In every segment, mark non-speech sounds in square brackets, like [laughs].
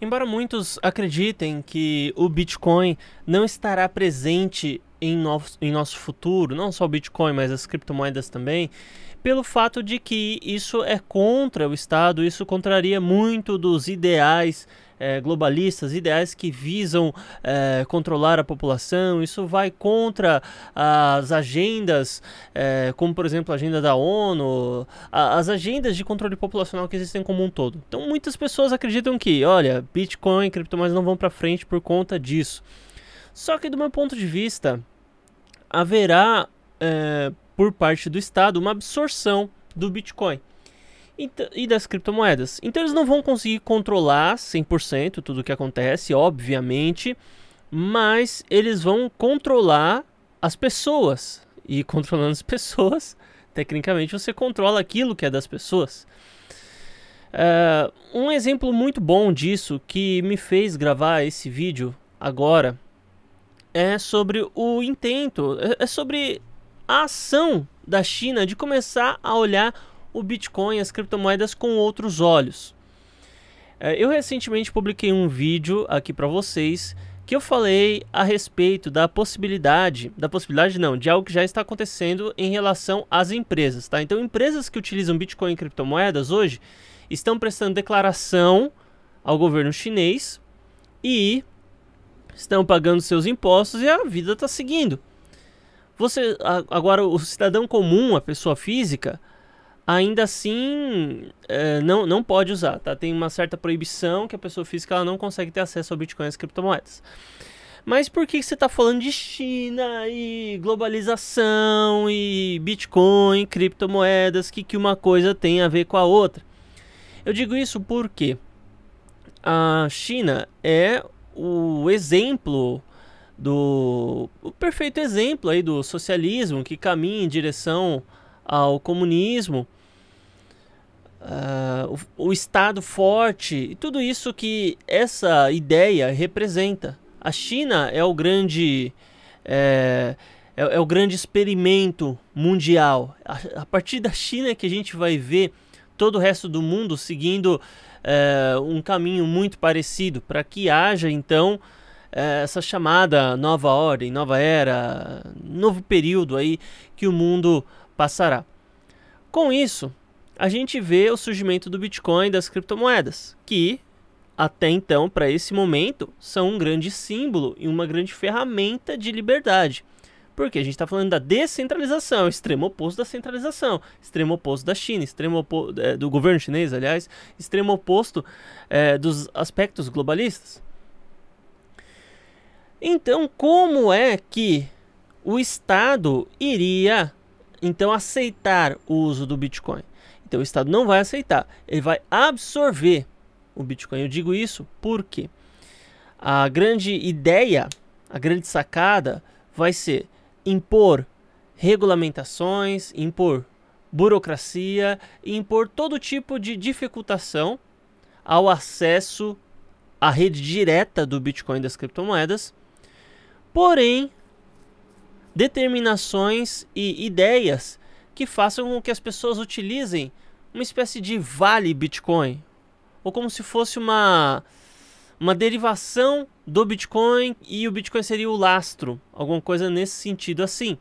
Embora muitos acreditem que o Bitcoin não estará presente em, em nosso futuro, não só o Bitcoin, mas as criptomoedas também, pelo fato de que isso é contra o Estado, isso contraria muito dos ideais eh, globalistas, ideais que visam eh, controlar a população, isso vai contra as agendas, eh, como por exemplo a agenda da ONU, a, as agendas de controle populacional que existem como um todo. Então muitas pessoas acreditam que, olha, Bitcoin e criptomoedas não vão para frente por conta disso. Só que do meu ponto de vista, haverá é, por parte do Estado uma absorção do Bitcoin e das criptomoedas. Então eles não vão conseguir controlar 100% tudo o que acontece, obviamente, mas eles vão controlar as pessoas. E [laughs] controlando as pessoas, tecnicamente você controla aquilo que é das pessoas. Uh, um exemplo muito bom disso que me fez gravar esse vídeo agora é sobre o intento, é, é sobre a ação da China de começar a olhar o Bitcoin, as criptomoedas com outros olhos. É, eu recentemente publiquei um vídeo aqui para vocês que eu falei a respeito da possibilidade, da possibilidade não, de algo que já está acontecendo em relação às empresas, tá? Então, empresas que utilizam Bitcoin e criptomoedas hoje estão prestando declaração ao governo chinês e estão pagando seus impostos e a vida está seguindo. Você agora o cidadão comum, a pessoa física, ainda assim é, não, não pode usar, tá? Tem uma certa proibição que a pessoa física ela não consegue ter acesso ao Bitcoin e às criptomoedas. Mas por que você está falando de China e globalização e Bitcoin, criptomoedas? Que que uma coisa tem a ver com a outra? Eu digo isso porque a China é o exemplo do o perfeito exemplo aí do socialismo que caminha em direção ao comunismo, uh, o, o Estado forte e tudo isso que essa ideia representa. A China é o grande é, é, é o grande experimento mundial. A, a partir da China é que a gente vai ver todo o resto do mundo seguindo eh, um caminho muito parecido, para que haja então eh, essa chamada nova ordem, nova era, novo período aí que o mundo passará. Com isso, a gente vê o surgimento do Bitcoin e das criptomoedas, que até então, para esse momento, são um grande símbolo e uma grande ferramenta de liberdade. Porque a gente está falando da descentralização, extremo oposto da centralização, extremo oposto da China, extremo oposto, é, do governo chinês, aliás, extremo oposto é, dos aspectos globalistas. Então, como é que o Estado iria então aceitar o uso do Bitcoin? Então, o Estado não vai aceitar, ele vai absorver o Bitcoin. Eu digo isso porque a grande ideia, a grande sacada vai ser impor regulamentações, impor burocracia impor todo tipo de dificultação ao acesso à rede direta do Bitcoin das criptomoedas. Porém, determinações e ideias que façam com que as pessoas utilizem uma espécie de vale Bitcoin, ou como se fosse uma uma derivação do Bitcoin e o Bitcoin seria o lastro, alguma coisa nesse sentido assim.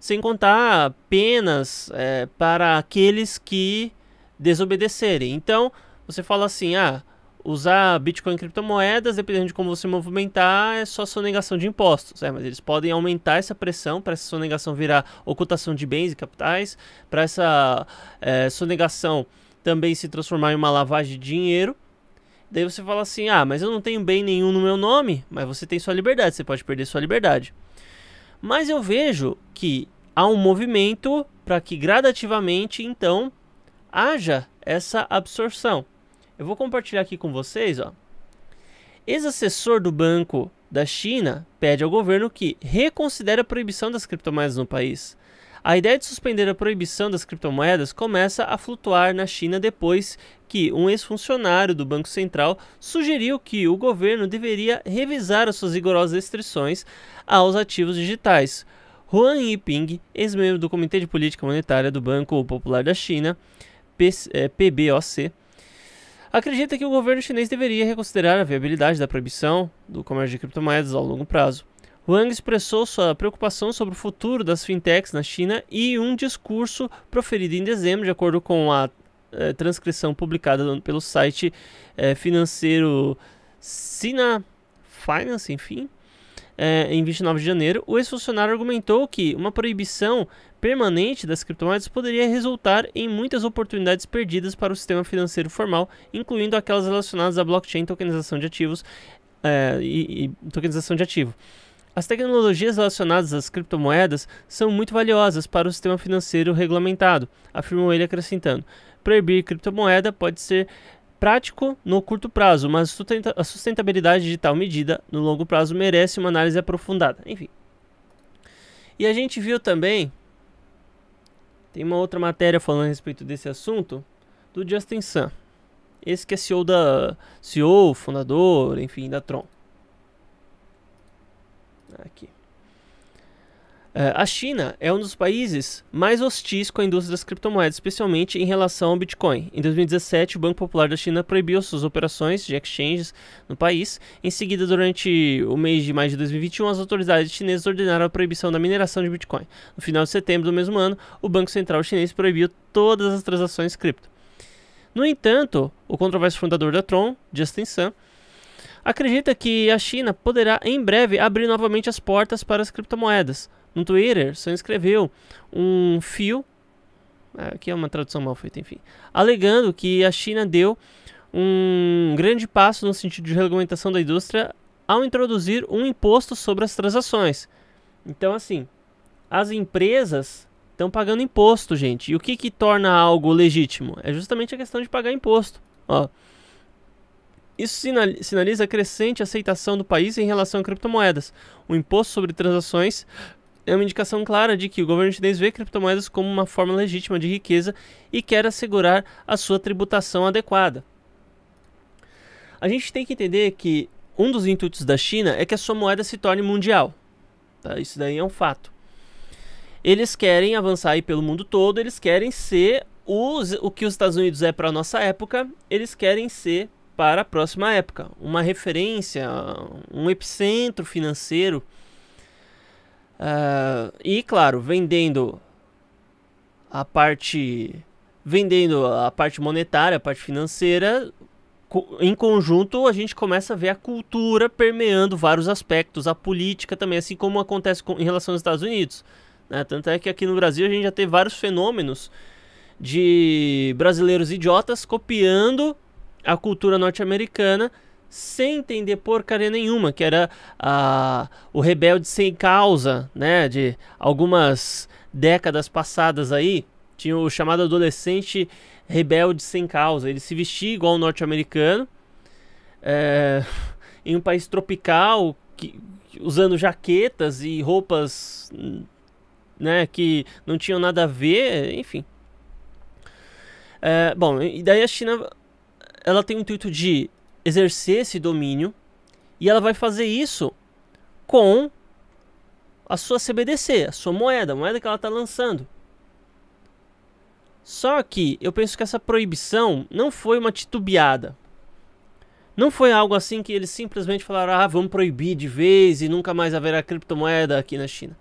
Sem contar penas é, para aqueles que desobedecerem. Então, você fala assim: ah, usar Bitcoin e criptomoedas, dependendo de como você movimentar, é só sonegação de impostos. É, mas eles podem aumentar essa pressão para essa sonegação virar ocultação de bens e capitais, para essa é, sonegação também se transformar em uma lavagem de dinheiro Daí você fala assim: ah, mas eu não tenho bem nenhum no meu nome, mas você tem sua liberdade, você pode perder sua liberdade. Mas eu vejo que há um movimento para que gradativamente, então, haja essa absorção. Eu vou compartilhar aqui com vocês, ó. Ex-assessor do Banco da China pede ao governo que reconsidere a proibição das criptomoedas no país. A ideia de suspender a proibição das criptomoedas começa a flutuar na China depois que um ex-funcionário do Banco Central sugeriu que o governo deveria revisar as suas rigorosas restrições aos ativos digitais. Huan Yiping, ex-membro do Comitê de Política Monetária do Banco Popular da China, PBOC, é, acredita que o governo chinês deveria reconsiderar a viabilidade da proibição do comércio de criptomoedas ao longo prazo. Wang expressou sua preocupação sobre o futuro das fintechs na China e um discurso proferido em dezembro, de acordo com a eh, transcrição publicada pelo site eh, financeiro Sina Finance, enfim, eh, em 29 de janeiro, o ex-funcionário argumentou que uma proibição permanente das criptomoedas poderia resultar em muitas oportunidades perdidas para o sistema financeiro formal, incluindo aquelas relacionadas à blockchain, tokenização de ativos eh, e, e tokenização de ativo. As tecnologias relacionadas às criptomoedas são muito valiosas para o sistema financeiro regulamentado, afirmou ele acrescentando. Proibir criptomoeda pode ser prático no curto prazo, mas a sustentabilidade de tal medida no longo prazo merece uma análise aprofundada. Enfim. E a gente viu também tem uma outra matéria falando a respeito desse assunto do Justin Sun. Esse que é CEO da CEO, fundador, enfim, da Tron. Aqui. É, a China é um dos países mais hostis com a indústria das criptomoedas, especialmente em relação ao Bitcoin. Em 2017, o Banco Popular da China proibiu suas operações de exchanges no país. Em seguida, durante o mês de maio de 2021, as autoridades chinesas ordenaram a proibição da mineração de Bitcoin. No final de setembro do mesmo ano, o Banco Central chinês proibiu todas as transações cripto. No entanto, o controverso fundador da Tron, Justin Sun, acredita que a China poderá em breve abrir novamente as portas para as criptomoedas. No Twitter, só escreveu um fio, é, aqui é uma tradução mal feita, enfim, alegando que a China deu um grande passo no sentido de regulamentação da indústria ao introduzir um imposto sobre as transações. Então, assim, as empresas estão pagando imposto, gente. E o que, que torna algo legítimo? É justamente a questão de pagar imposto. Ó, isso sinaliza a crescente aceitação do país em relação a criptomoedas. O imposto sobre transações é uma indicação clara de que o governo chinês vê criptomoedas como uma forma legítima de riqueza e quer assegurar a sua tributação adequada. A gente tem que entender que um dos intuitos da China é que a sua moeda se torne mundial. Tá? Isso daí é um fato. Eles querem avançar aí pelo mundo todo, eles querem ser os, o que os Estados Unidos é para a nossa época, eles querem ser para a próxima época. Uma referência, um epicentro financeiro. Uh, e, claro, vendendo a parte vendendo a parte monetária, a parte financeira, em conjunto a gente começa a ver a cultura permeando vários aspectos, a política também, assim como acontece com, em relação aos Estados Unidos. Né? Tanto é que aqui no Brasil a gente já tem vários fenômenos de brasileiros idiotas copiando a cultura norte-americana sem entender porcaria nenhuma, que era a ah, o rebelde sem causa, né, de algumas décadas passadas aí, tinha o chamado adolescente rebelde sem causa, ele se vestia igual um norte-americano, é, em um país tropical, que, usando jaquetas e roupas, né, que não tinham nada a ver, enfim. É, bom, e daí a China ela tem o intuito de exercer esse domínio e ela vai fazer isso com a sua CBDC, a sua moeda, a moeda que ela está lançando. Só que eu penso que essa proibição não foi uma titubeada. Não foi algo assim que eles simplesmente falaram: ah, vamos proibir de vez e nunca mais haverá criptomoeda aqui na China.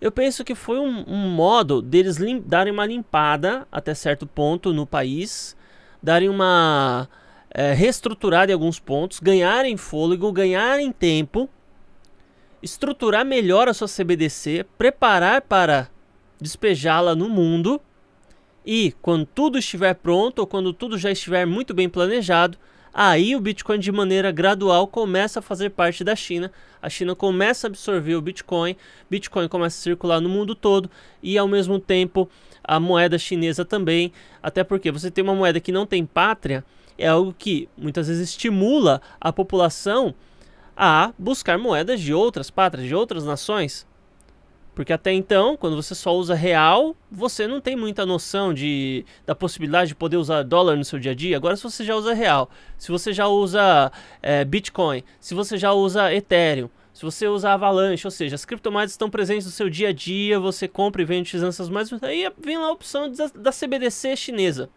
Eu penso que foi um, um modo deles darem uma limpada até certo ponto no país darem uma é, reestruturada em alguns pontos, ganharem fôlego, ganharem tempo, estruturar melhor a sua CBDC, preparar para despejá-la no mundo e, quando tudo estiver pronto ou quando tudo já estiver muito bem planejado, aí o Bitcoin de maneira gradual começa a fazer parte da China. A China começa a absorver o Bitcoin, Bitcoin começa a circular no mundo todo e ao mesmo tempo a moeda chinesa também, até porque você tem uma moeda que não tem pátria, é algo que muitas vezes estimula a população a buscar moedas de outras pátrias, de outras nações. Porque até então, quando você só usa real, você não tem muita noção de, da possibilidade de poder usar dólar no seu dia a dia. Agora, se você já usa real, se você já usa é, Bitcoin, se você já usa Ethereum, se você usar Avalanche, ou seja, as criptomoedas estão presentes no seu dia a dia, você compra e vende utilizando essas moedas, aí vem lá a opção da CBDC chinesa.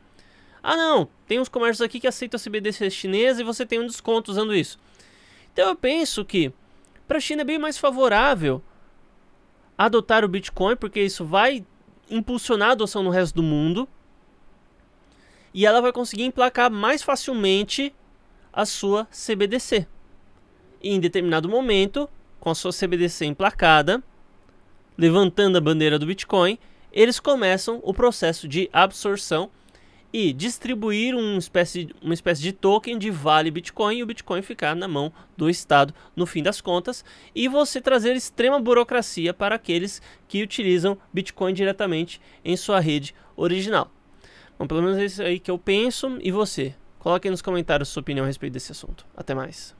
Ah não, tem uns comércios aqui que aceitam a CBDC chinesa e você tem um desconto usando isso. Então eu penso que para a China é bem mais favorável adotar o Bitcoin, porque isso vai impulsionar a adoção no resto do mundo. E ela vai conseguir emplacar mais facilmente a sua CBDC e em determinado momento, com a sua CBDC emplacada, levantando a bandeira do Bitcoin, eles começam o processo de absorção e distribuir uma espécie, uma espécie de token de vale Bitcoin e o Bitcoin ficar na mão do Estado no fim das contas e você trazer extrema burocracia para aqueles que utilizam Bitcoin diretamente em sua rede original. Bom, pelo menos é isso aí que eu penso e você. Coloque aí nos comentários sua opinião a respeito desse assunto. Até mais.